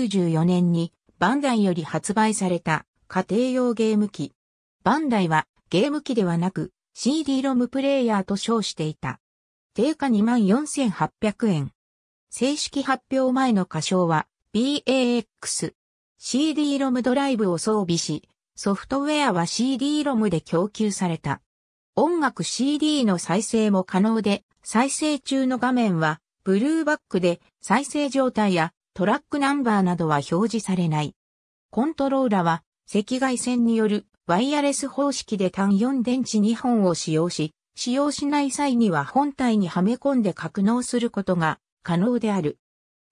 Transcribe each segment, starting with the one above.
1994年にバンダイより発売された家庭用ゲーム機。バンダイはゲーム機ではなく CD-ROM プレイヤーと称していた。定価24,800円。正式発表前の歌唱は BAX。CD-ROM ドライブを装備し、ソフトウェアは CD-ROM で供給された。音楽 CD の再生も可能で、再生中の画面はブルーバックで再生状態やトラックナンバーなどは表示されない。コントローラは赤外線によるワイヤレス方式で単4電池2本を使用し、使用しない際には本体にはめ込んで格納することが可能である。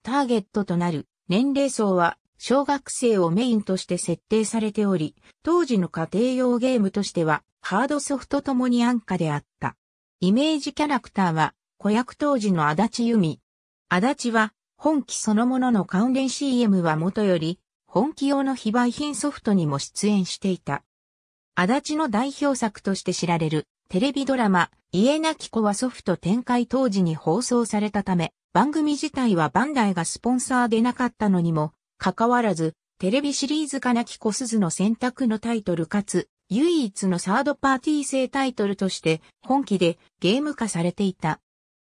ターゲットとなる年齢層は小学生をメインとして設定されており、当時の家庭用ゲームとしてはハードソフトともに安価であった。イメージキャラクターは子役当時の足立由美。足立は本機そのものの関連 CM はもとより、本機用の非売品ソフトにも出演していた。足立の代表作として知られるテレビドラマ、家なき子はソフト展開当時に放送されたため、番組自体はバンダイがスポンサーでなかったのにも、かかわらず、テレビシリーズかなき子鈴の選択のタイトルかつ、唯一のサードパーティー制タイトルとして、本機でゲーム化されていた。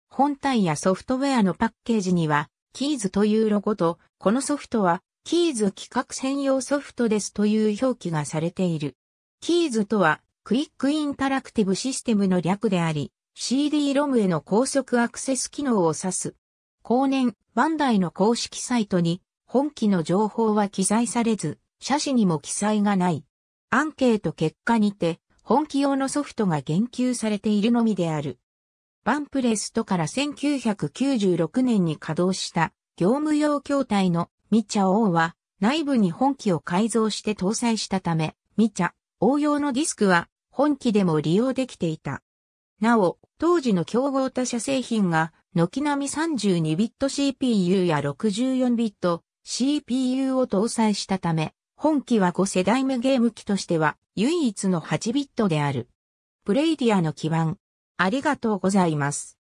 本体やソフトウェアのパッケージには、キーズというロゴと、このソフトは、キーズ企画専用ソフトですという表記がされている。キーズとは、クイックインタラクティブシステムの略であり、CD-ROM への高速アクセス機能を指す。後年、バンダイの公式サイトに、本機の情報は記載されず、写真にも記載がない。アンケート結果にて、本機用のソフトが言及されているのみである。バンプレストから1996年に稼働した業務用筐体のミチャ O は内部に本機を改造して搭載したため、ミチャ O 用のディスクは本機でも利用できていた。なお、当時の競合他社製品が、軒並み32ビット CPU や64ビット CPU を搭載したため、本機は5世代目ゲーム機としては唯一の8ビットである。プレイディアの基盤、ありがとうございます。